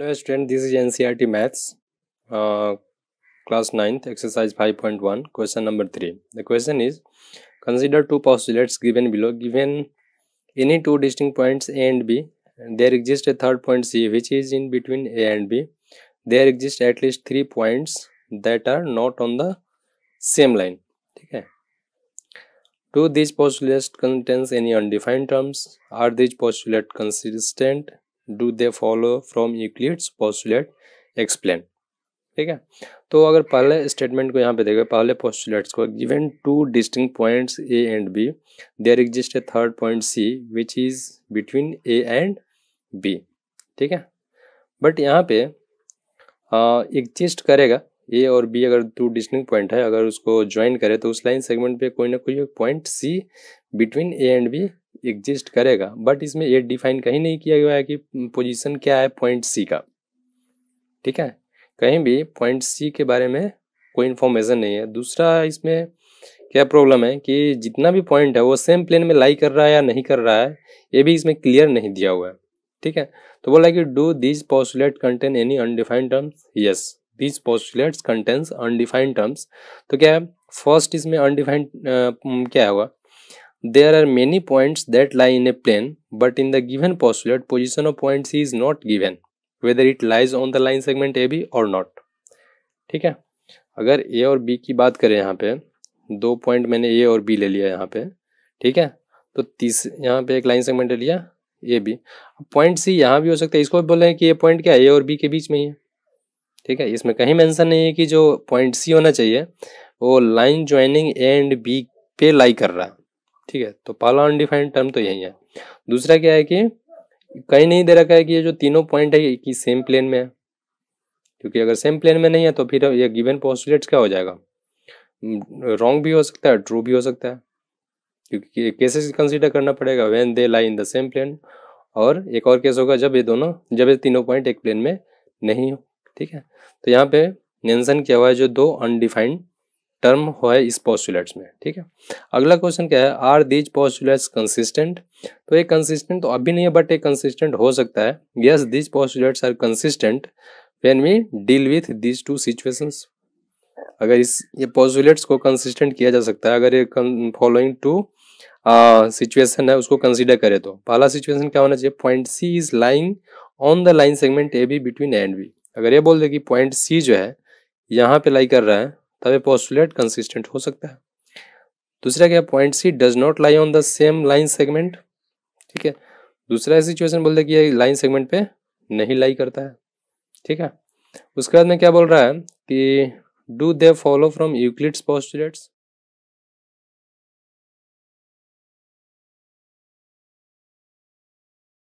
Hello students. this is NCRT Maths, uh, class 9th, exercise 5.1, question number 3. The question is, consider two postulates given below. Given any two distinct points A and B, there exists a third point C which is in between A and B. There exist at least three points that are not on the same line. Okay. Do these postulates contains any undefined terms? Are these postulates consistent? Do they follow from Euclid's postulate? Explain ठीक है तो अगर पहले statement को यहाँ पे देखें पहले पोस्टुलेट्स को given two distinct points A and B there exist a third point C which is between A and B ठीक है बट यहाँ पे एग्जिस्ट करेगा ए और बी अगर टू डिस्टिंग पॉइंट है अगर उसको ज्वाइन करे तो उस लाइन सेगमेंट पे कोई ना कोई point C between A and B exist करेगा बट इसमें ए डिफाइन कहीं नहीं किया गया है कि पोजीशन क्या है पॉइंट सी का ठीक है कहीं भी पॉइंट सी के बारे में कोई इन्फॉर्मेशन नहीं है दूसरा इसमें क्या प्रॉब्लम है कि जितना भी पॉइंट है वो सेम प्लेन में लाई कर रहा है या नहीं कर रहा है ये भी इसमें क्लियर नहीं दिया हुआ है ठीक है तो बोला कि do this postulate contain any undefined terms yes these postulates contains undefined terms तो क्या है फर्स्ट इसमें अनडिफाइंड क्या होगा there are many points that lie in a plane but in the given postulate position of points is not given whether it lies on the line segment A B और not ठीक है अगर ए और B की बात करें यहाँ पे दो पॉइंट मैंने ए और बी ले लिया यहाँ पे ठीक है तो तीस यहाँ पे एक लाइन सेगमेंट ले लिया ए बी पॉइंट सी यहाँ भी हो सकता है इसको बोल रहे हैं कि ये पॉइंट क्या है ए और बी के बीच में ही है ठीक है इसमें कहीं मेंशन नहीं है कि जो पॉइंट सी होना चाहिए वो line joining A and B पे लाई कर रहा है ठीक है तो पहला अनडिफाइंड टर्म तो यही है दूसरा क्या है कि कहीं नहीं दे रखा है कि ये जो तीनों पॉइंट है कि सेम प्लेन में है क्योंकि अगर सेम प्लेन में नहीं है तो फिर ये गिवन पॉस्टुलेट क्या हो जाएगा रॉन्ग hmm, भी हो सकता है ट्रू भी हो सकता है क्योंकि केसेस कंसिडर करना पड़ेगा when they lie in the same plane और एक और केस होगा जब ये दोनों जब ये तीनों पॉइंट एक प्लेन में नहीं हो ठीक है तो यहाँ पे मेंशन किया हुआ है जो दो अनडिफाइंड टर्म हुआ है इस पॉस्टुलेट्स में ठीक है अगला क्वेश्चन क्या है आर दीज पॉस्टुलेट्स कंसिस्टेंट तो ये कंसिस्टेंट तो अभी नहीं है बट ये कंसिस्टेंट हो सकता है yes these postulates are consistent when we deal with these two situations अगर इस ये पॉस्टुलेट्स को कंसिस्टेंट किया जा सकता है अगर ये फॉलोइंग टू सिचुएशन है उसको कंसिडर करे तो पहला सिचुएशन क्या होना चाहिए point C is lying on the line segment A B between A and B अगर ये बोल दे कि पॉइंट सी जो है यहाँ पे लाई कर रहा है तब ये पोस्टुलेट कंसिस्टेंट हो सकता है दूसरा क्या point C does not lie on the same line segment ठीक है दूसरा सिचुएशन बोल दे कि ये लाइन सेगमेंट पे नहीं लाई करता है ठीक है उसके बाद में क्या बोल रहा है कि do they follow from Euclid's postulates